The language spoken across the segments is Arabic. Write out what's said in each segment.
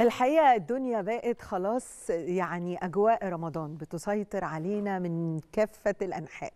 الحقيقة الدنيا بقت خلاص يعني أجواء رمضان بتسيطر علينا من كافة الأنحاء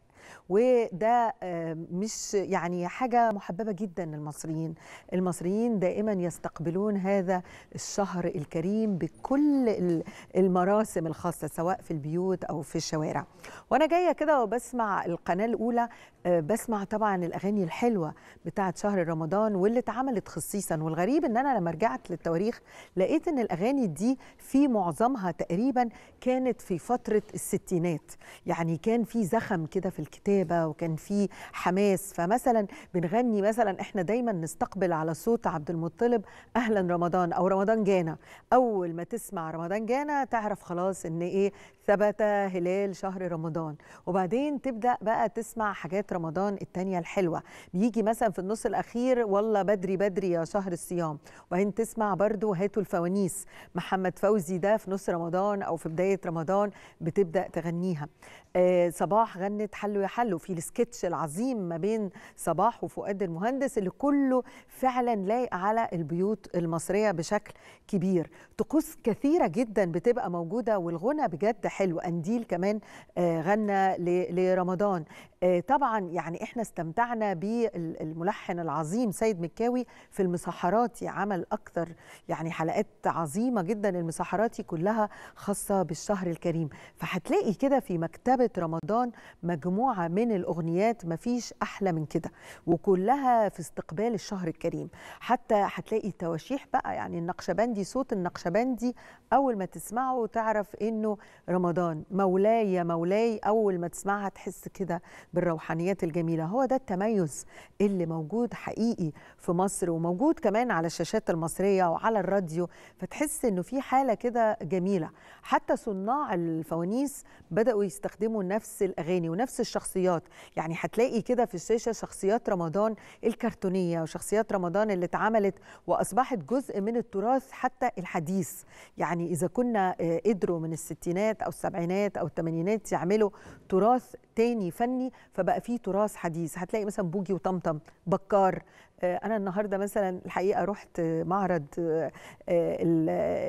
وده آه، مش يعني حاجه محببه جدا للمصريين المصريين دائما يستقبلون هذا الشهر الكريم بكل المراسم الخاصه سواء في البيوت او في الشوارع وانا جايه كده وبسمع القناه الاولى آه، بسمع طبعا الاغاني الحلوه بتاعه شهر رمضان واللي اتعملت خصيصا والغريب ان انا لما رجعت للتواريخ لقيت ان الاغاني دي في معظمها تقريبا كانت في فتره الستينات يعني كان في زخم كده في الكتابه وكان في حماس فمثلا بنغني مثلا احنا دايما نستقبل على صوت عبد المطلب اهلا رمضان او رمضان جانا اول ما تسمع رمضان جانا تعرف خلاص ان ايه ثبت هلال شهر رمضان وبعدين تبدا بقى تسمع حاجات رمضان الثانيه الحلوه بيجي مثلا في النص الاخير والله بدري بدري يا شهر الصيام وبعدين تسمع برضو هاتوا الفوانيس محمد فوزي ده في نص رمضان او في بدايه رمضان بتبدا تغنيها آه، صباح غنت حلو يحلوا يحلوا في السكتش العظيم ما بين صباح وفؤاد المهندس اللي كله فعلا لايق على البيوت المصريه بشكل كبير طقوس كثيره جدا بتبقى موجوده والغنى بجد حلو قنديل كمان آه، غنى لرمضان آه، طبعا يعني احنا استمتعنا بالملحن العظيم سيد مكاوي في المسحراتي عمل اكثر يعني حلقات عظيمه جدا المسحراتي كلها خاصه بالشهر الكريم فهتلاقي كده في مكتبه رمضان مجموعه من الاغنيات مفيش احلى من كده وكلها في استقبال الشهر الكريم حتى هتلاقي تواشيح بقى يعني النقشبندي صوت النقشبندي اول ما تسمعه تعرف انه رمضان مولاي يا مولاي اول ما تسمعها تحس كده بالروحانيات الجميله هو ده التميز اللي موجود حقيقي في مصر وموجود كمان على الشاشات المصريه وعلى الراديو فتحس انه في حاله كده جميله حتى صناع الفوانيس بداوا يستخدموا نفس الاغاني ونفس الشخصيات يعني هتلاقي كده في الشاشه شخصيات رمضان الكرتونيه وشخصيات رمضان اللي اتعملت واصبحت جزء من التراث حتى الحديث يعني اذا كنا آه، قدروا من الستينات او السبعينات او الثمانينات يعملوا تراث تاني فني فبقى فيه تراث حديث هتلاقي مثلا بوجي وطمطم بكار آه، انا النهارده مثلا الحقيقه رحت معرض آه، آه،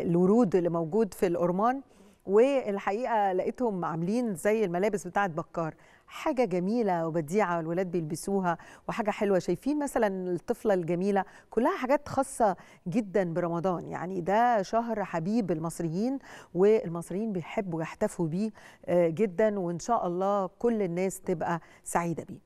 الورود اللي موجود في الأرمان والحقيقه لقيتهم عاملين زي الملابس بتاعه بكار حاجه جميله وبديعه الولاد بيلبسوها وحاجه حلوه شايفين مثلا الطفله الجميله كلها حاجات خاصه جدا برمضان يعني ده شهر حبيب المصريين والمصريين بيحبوا يحتفوا بيه آه، جدا وان شاء الله كل الناس تبقى سعيده بيه